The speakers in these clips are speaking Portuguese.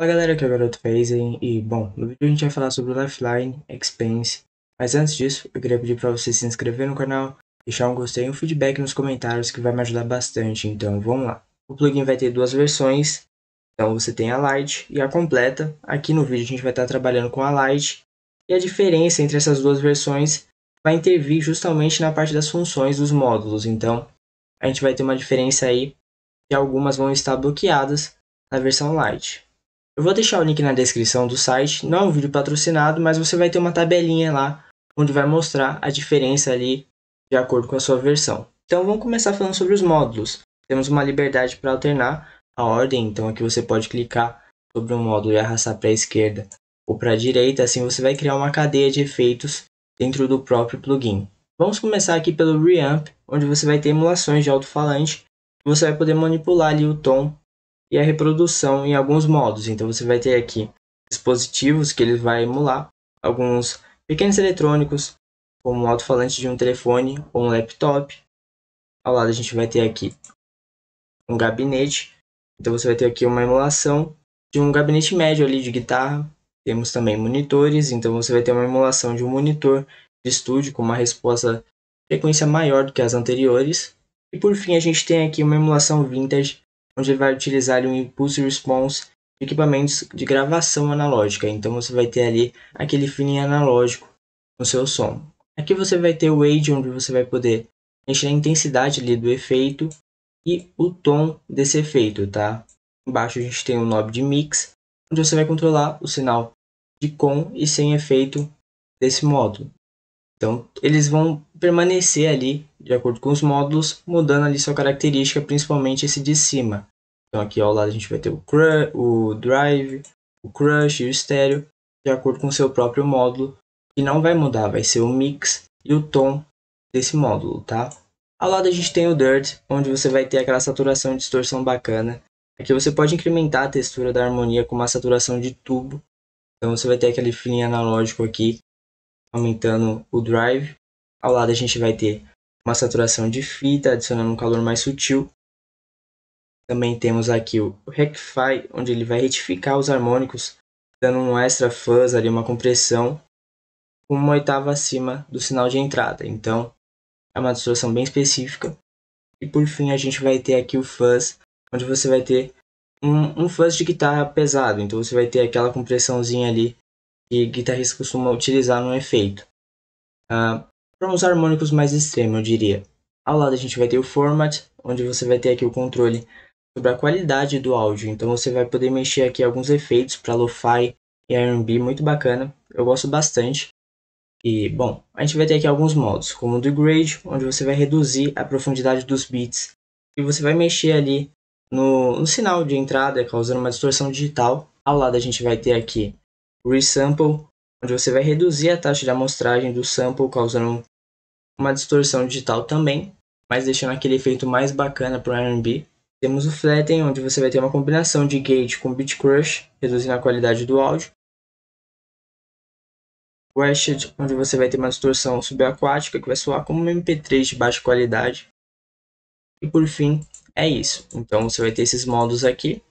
Fala galera, aqui é o Garoto Fazen e, bom, no vídeo a gente vai falar sobre o Lifeline, Expense, mas antes disso, eu queria pedir para você se inscrever no canal, deixar um gostei e um feedback nos comentários que vai me ajudar bastante, então vamos lá. O plugin vai ter duas versões, então você tem a Lite e a completa, aqui no vídeo a gente vai estar trabalhando com a Lite, e a diferença entre essas duas versões vai intervir justamente na parte das funções dos módulos, então a gente vai ter uma diferença aí que algumas vão estar bloqueadas na versão Lite. Eu vou deixar o link na descrição do site, não é um vídeo patrocinado, mas você vai ter uma tabelinha lá onde vai mostrar a diferença ali de acordo com a sua versão. Então vamos começar falando sobre os módulos. Temos uma liberdade para alternar a ordem, então aqui você pode clicar sobre um módulo e arrastar para a esquerda ou para a direita, assim você vai criar uma cadeia de efeitos dentro do próprio plugin. Vamos começar aqui pelo Reamp, onde você vai ter emulações de alto-falante, você vai poder manipular ali o tom e a reprodução em alguns modos. Então você vai ter aqui dispositivos que ele vai emular, alguns pequenos eletrônicos, como um alto-falante de um telefone ou um laptop. Ao lado a gente vai ter aqui um gabinete. Então você vai ter aqui uma emulação de um gabinete médio ali de guitarra. Temos também monitores, então você vai ter uma emulação de um monitor de estúdio com uma resposta frequência maior do que as anteriores. E por fim, a gente tem aqui uma emulação vintage onde ele vai utilizar ali um impulse response de equipamentos de gravação analógica. Então você vai ter ali aquele feeling analógico no seu som. Aqui você vai ter o wave, onde você vai poder mexer a intensidade ali do efeito e o tom desse efeito, tá? Embaixo a gente tem o um knob de mix, onde você vai controlar o sinal de com e sem efeito desse modo. Então, eles vão permanecer ali de acordo com os módulos, mudando ali sua característica, principalmente esse de cima. Então aqui ao lado a gente vai ter o, o drive, o crush e o estéreo, de acordo com seu próprio módulo, que não vai mudar, vai ser o mix e o tom desse módulo, tá? Ao lado a gente tem o dirt, onde você vai ter aquela saturação e distorção bacana. Aqui você pode incrementar a textura da harmonia com uma saturação de tubo. Então você vai ter aquele feeling analógico aqui, aumentando o drive. Ao lado a gente vai ter uma saturação de fita, adicionando um calor mais sutil. Também temos aqui o Rectify, onde ele vai retificar os harmônicos, dando um extra fuzz ali, uma compressão, uma oitava acima do sinal de entrada. Então, é uma distorção bem específica. E por fim, a gente vai ter aqui o fuzz, onde você vai ter um, um fuzz de guitarra pesado. Então, você vai ter aquela compressãozinha ali que guitarristas costumam utilizar no efeito. Uh, para os harmônicos mais extremos, eu diria. Ao lado a gente vai ter o format, onde você vai ter aqui o controle sobre a qualidade do áudio. Então você vai poder mexer aqui alguns efeitos para lo-fi e R&B, muito bacana. Eu gosto bastante. E, bom, a gente vai ter aqui alguns modos, como o degrade, onde você vai reduzir a profundidade dos beats. E você vai mexer ali no, no sinal de entrada, causando uma distorção digital. Ao lado a gente vai ter aqui resample, onde você vai reduzir a taxa de amostragem do sample, causando uma distorção digital também, mas deixando aquele efeito mais bacana para o R&B. Temos o flatten, onde você vai ter uma combinação de gate com beat crush, reduzindo a qualidade do áudio. Washed, onde você vai ter uma distorção subaquática que vai soar como um MP3 de baixa qualidade. E por fim, é isso. Então você vai ter esses modos aqui.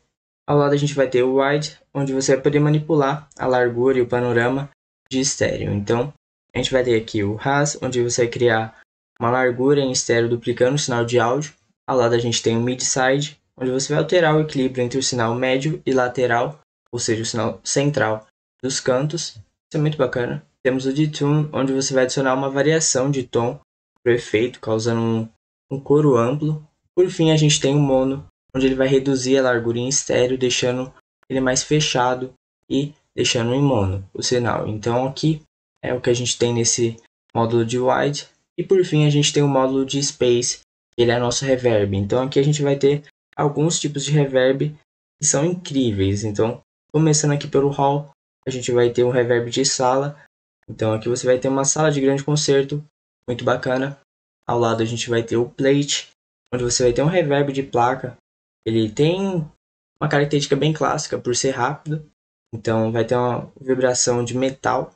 Ao lado a gente vai ter o wide, onde você vai poder manipular a largura e o panorama de estéreo. Então, a gente vai ter aqui o RAS, onde você vai criar uma largura em estéreo duplicando o sinal de áudio. Ao lado a gente tem o mid-side, onde você vai alterar o equilíbrio entre o sinal médio e lateral, ou seja, o sinal central dos cantos. Isso é muito bacana. Temos o detune, onde você vai adicionar uma variação de tom para o efeito, causando um, um coro amplo. Por fim, a gente tem o mono, onde ele vai reduzir a largura em estéreo, deixando ele mais fechado e deixando em mono o sinal. Então aqui é o que a gente tem nesse módulo de wide. E por fim a gente tem o módulo de space, ele é nosso reverb. Então aqui a gente vai ter alguns tipos de reverb que são incríveis. Então começando aqui pelo hall, a gente vai ter um reverb de sala. Então aqui você vai ter uma sala de grande concerto, muito bacana. Ao lado a gente vai ter o plate, onde você vai ter um reverb de placa. Ele tem uma característica bem clássica por ser rápido, então vai ter uma vibração de metal,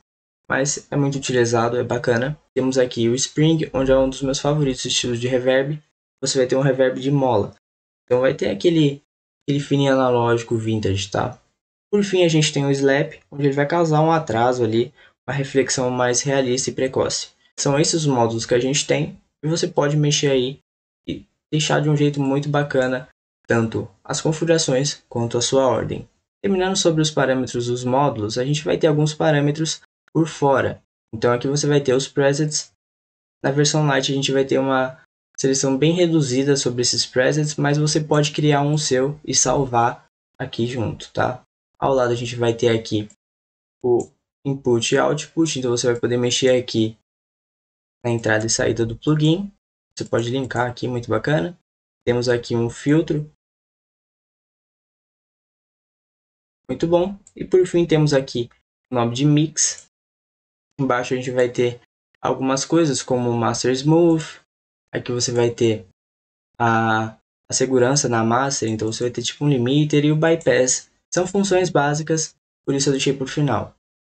mas é muito utilizado, é bacana. Temos aqui o Spring, onde é um dos meus favoritos estilos de reverb. Você vai ter um reverb de mola. Então vai ter aquele, aquele fininho analógico vintage, tá? Por fim, a gente tem o Slap, onde ele vai causar um atraso ali, uma reflexão mais realista e precoce. São esses módulos que a gente tem e você pode mexer aí e deixar de um jeito muito bacana tanto as configurações quanto a sua ordem. Terminando sobre os parâmetros dos módulos, a gente vai ter alguns parâmetros por fora. Então aqui você vai ter os presets. Na versão Lite a gente vai ter uma seleção bem reduzida sobre esses presets, mas você pode criar um seu e salvar aqui junto, tá? Ao lado a gente vai ter aqui o input e output, então você vai poder mexer aqui na entrada e saída do plugin. Você pode linkar aqui, muito bacana. Temos aqui um filtro Muito bom. E por fim temos aqui o nome de Mix. Embaixo a gente vai ter algumas coisas como Master Smooth. Aqui você vai ter a, a segurança na Master, então você vai ter tipo um limiter e o bypass. São funções básicas, por isso eu deixei por final.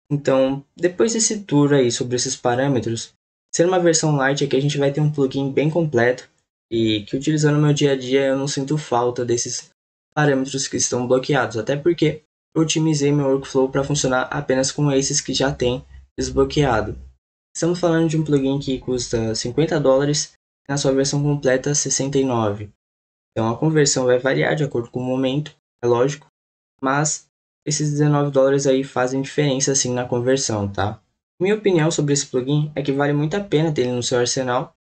Então, depois desse tour aí sobre esses parâmetros, sendo uma versão light aqui a gente vai ter um plugin bem completo e que utilizando no meu dia a dia eu não sinto falta desses parâmetros que estão bloqueados, até porque eu otimizei meu workflow para funcionar apenas com esses que já tem desbloqueado. Estamos falando de um plugin que custa 50 dólares e na sua versão completa 69. Então a conversão vai variar de acordo com o momento, é lógico, mas esses 19 dólares aí fazem diferença assim na conversão, tá? Minha opinião sobre esse plugin é que vale muito a pena ter ele no seu arsenal.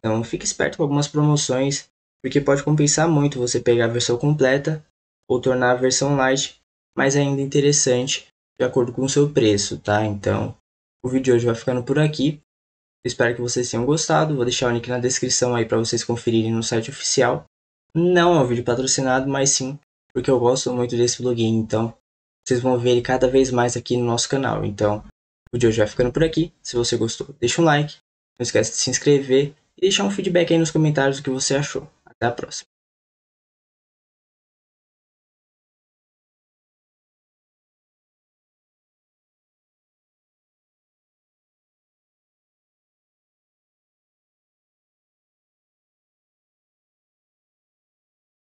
Então fique esperto com algumas promoções, porque pode compensar muito você pegar a versão completa ou tornar a versão light mas é ainda interessante de acordo com o seu preço, tá? Então, o vídeo de hoje vai ficando por aqui. Espero que vocês tenham gostado. Vou deixar o link na descrição aí para vocês conferirem no site oficial. Não é um vídeo patrocinado, mas sim porque eu gosto muito desse plugin, então vocês vão ver ele cada vez mais aqui no nosso canal. Então, o de hoje vai ficando por aqui. Se você gostou, deixa um like, não esquece de se inscrever e deixar um feedback aí nos comentários do que você achou. Até a próxima.